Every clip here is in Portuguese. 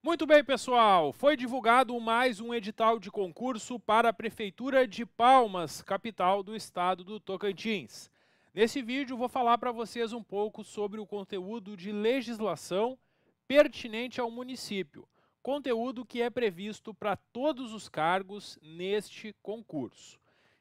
Muito bem, pessoal. Foi divulgado mais um edital de concurso para a Prefeitura de Palmas, capital do estado do Tocantins. Nesse vídeo, vou falar para vocês um pouco sobre o conteúdo de legislação pertinente ao município, conteúdo que é previsto para todos os cargos neste concurso.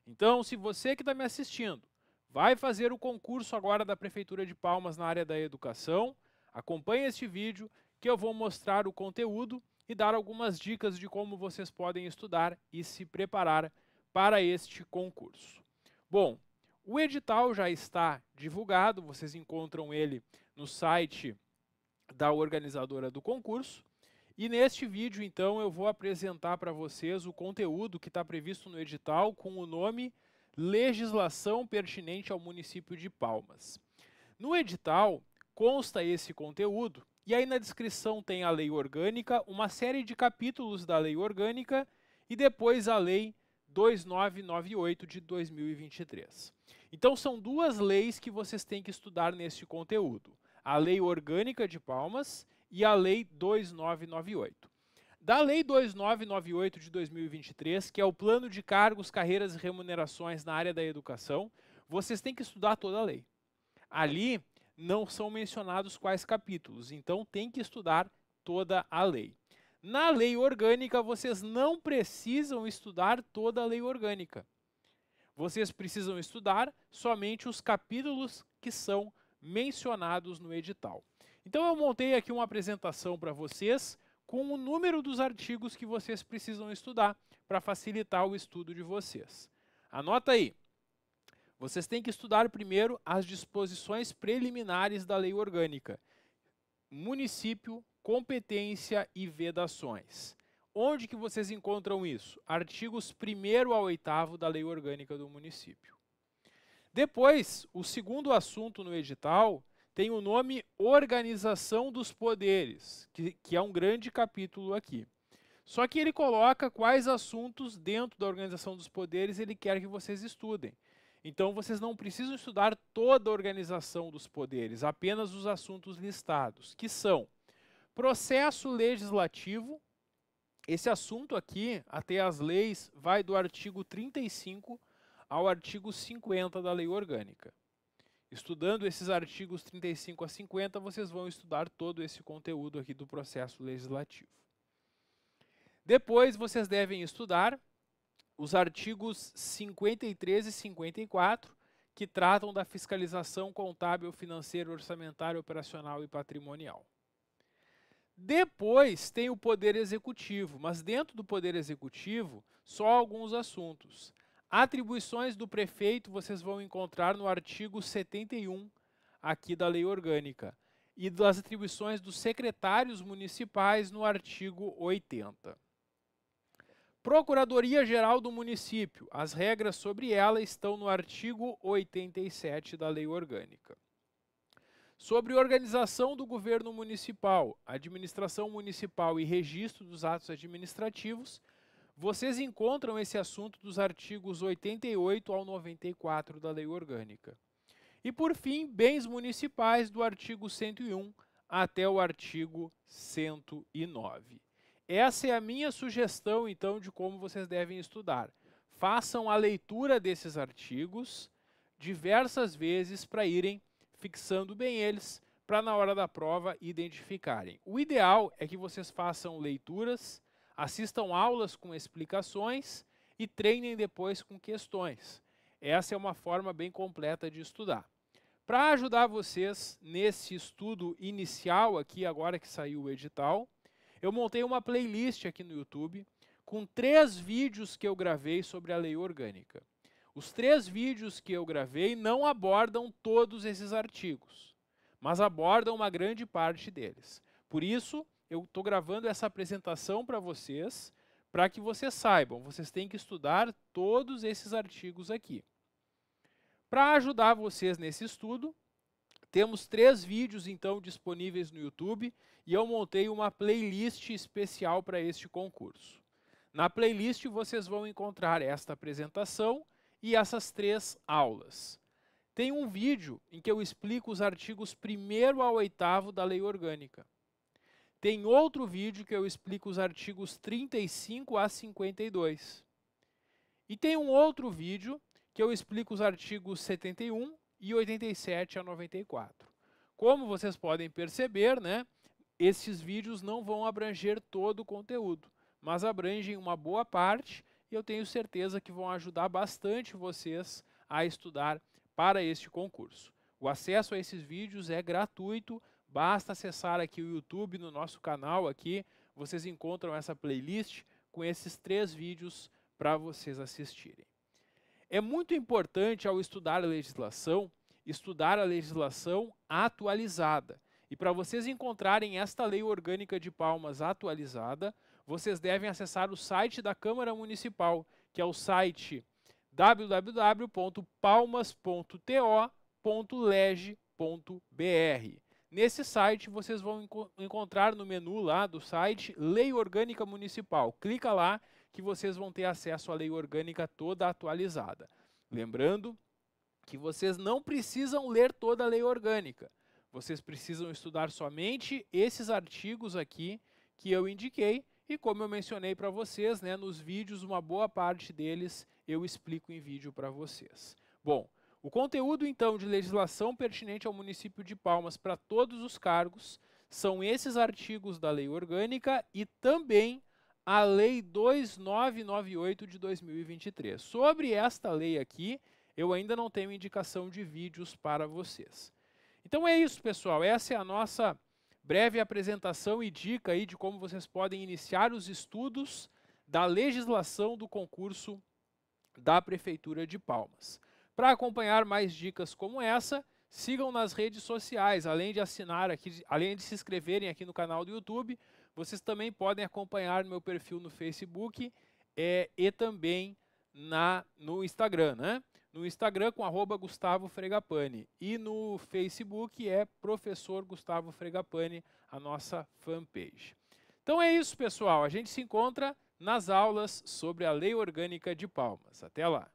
Então, se você que está me assistindo vai fazer o concurso agora da Prefeitura de Palmas na área da educação, acompanhe este vídeo que eu vou mostrar o conteúdo e dar algumas dicas de como vocês podem estudar e se preparar para este concurso. Bom, o edital já está divulgado, vocês encontram ele no site da organizadora do concurso. E neste vídeo, então, eu vou apresentar para vocês o conteúdo que está previsto no edital com o nome Legislação Pertinente ao Município de Palmas. No edital consta esse conteúdo, e aí na descrição tem a lei orgânica, uma série de capítulos da lei orgânica e depois a lei 2998 de 2023. Então são duas leis que vocês têm que estudar neste conteúdo: a Lei Orgânica de Palmas e a Lei 2998. Da Lei 2998 de 2023, que é o Plano de Cargos, Carreiras e Remunerações na área da educação, vocês têm que estudar toda a lei. Ali não são mencionados quais capítulos, então tem que estudar toda a lei. Na lei orgânica, vocês não precisam estudar toda a lei orgânica. Vocês precisam estudar somente os capítulos que são mencionados no edital. Então eu montei aqui uma apresentação para vocês com o número dos artigos que vocês precisam estudar para facilitar o estudo de vocês. Anota aí, vocês têm que estudar primeiro as disposições preliminares da lei orgânica, município, competência e vedações. Onde que vocês encontram isso? Artigos 1 ao 8 da lei orgânica do município. Depois, o segundo assunto no edital tem o nome Organização dos Poderes, que, que é um grande capítulo aqui. Só que ele coloca quais assuntos dentro da organização dos poderes ele quer que vocês estudem. Então vocês não precisam estudar toda a organização dos poderes, apenas os assuntos listados, que são processo legislativo. Esse assunto aqui, até as leis, vai do artigo 35 ao artigo 50 da Lei Orgânica. Estudando esses artigos 35 a 50, vocês vão estudar todo esse conteúdo aqui do processo legislativo. Depois vocês devem estudar os artigos 53 e 54, que tratam da fiscalização contábil, financeira, orçamentária, operacional e patrimonial. Depois tem o Poder Executivo, mas dentro do Poder Executivo, só alguns assuntos. Atribuições do prefeito vocês vão encontrar no artigo 71 aqui da Lei Orgânica e das atribuições dos secretários municipais no artigo 80. Procuradoria-Geral do Município. As regras sobre ela estão no artigo 87 da Lei Orgânica. Sobre organização do governo municipal, administração municipal e registro dos atos administrativos, vocês encontram esse assunto dos artigos 88 ao 94 da Lei Orgânica. E, por fim, bens municipais do artigo 101 até o artigo 109. Essa é a minha sugestão, então, de como vocês devem estudar. Façam a leitura desses artigos diversas vezes para irem fixando bem eles, para na hora da prova identificarem. O ideal é que vocês façam leituras, assistam aulas com explicações e treinem depois com questões. Essa é uma forma bem completa de estudar. Para ajudar vocês nesse estudo inicial aqui, agora que saiu o edital, eu montei uma playlist aqui no YouTube com três vídeos que eu gravei sobre a lei orgânica. Os três vídeos que eu gravei não abordam todos esses artigos, mas abordam uma grande parte deles. Por isso, eu estou gravando essa apresentação para vocês, para que vocês saibam. Vocês têm que estudar todos esses artigos aqui. Para ajudar vocês nesse estudo, temos três vídeos então disponíveis no YouTube e eu montei uma playlist especial para este concurso. Na playlist vocês vão encontrar esta apresentação e essas três aulas. Tem um vídeo em que eu explico os artigos 1 ao 8 da Lei Orgânica. Tem outro vídeo que eu explico os artigos 35 a 52. E tem um outro vídeo que eu explico os artigos 71 e 87 a 94. Como vocês podem perceber, né, esses vídeos não vão abranger todo o conteúdo, mas abrangem uma boa parte e eu tenho certeza que vão ajudar bastante vocês a estudar para este concurso. O acesso a esses vídeos é gratuito, basta acessar aqui o YouTube no nosso canal aqui, vocês encontram essa playlist com esses três vídeos para vocês assistirem. É muito importante, ao estudar a legislação, estudar a legislação atualizada. E para vocês encontrarem esta Lei Orgânica de Palmas atualizada, vocês devem acessar o site da Câmara Municipal, que é o site www.palmas.to.lege.br. Nesse site vocês vão enco encontrar no menu lá do site Lei Orgânica Municipal. Clica lá que vocês vão ter acesso à lei orgânica toda atualizada. Lembrando que vocês não precisam ler toda a lei orgânica. Vocês precisam estudar somente esses artigos aqui que eu indiquei e como eu mencionei para vocês, né, nos vídeos, uma boa parte deles eu explico em vídeo para vocês. Bom, o conteúdo então de legislação pertinente ao município de Palmas para todos os cargos são esses artigos da lei orgânica e também a Lei 2998 de 2023. Sobre esta lei aqui, eu ainda não tenho indicação de vídeos para vocês. Então é isso, pessoal. Essa é a nossa breve apresentação e dica aí de como vocês podem iniciar os estudos da legislação do concurso da Prefeitura de Palmas. Para acompanhar mais dicas como essa, sigam nas redes sociais, além de assinar aqui, além de se inscreverem aqui no canal do YouTube, vocês também podem acompanhar meu perfil no Facebook é, e também na, no Instagram, né? No Instagram com arroba Gustavo Fregapane e no Facebook é Professor Gustavo Fregapane, a nossa fanpage. Então é isso, pessoal. A gente se encontra nas aulas sobre a Lei Orgânica de Palmas. Até lá!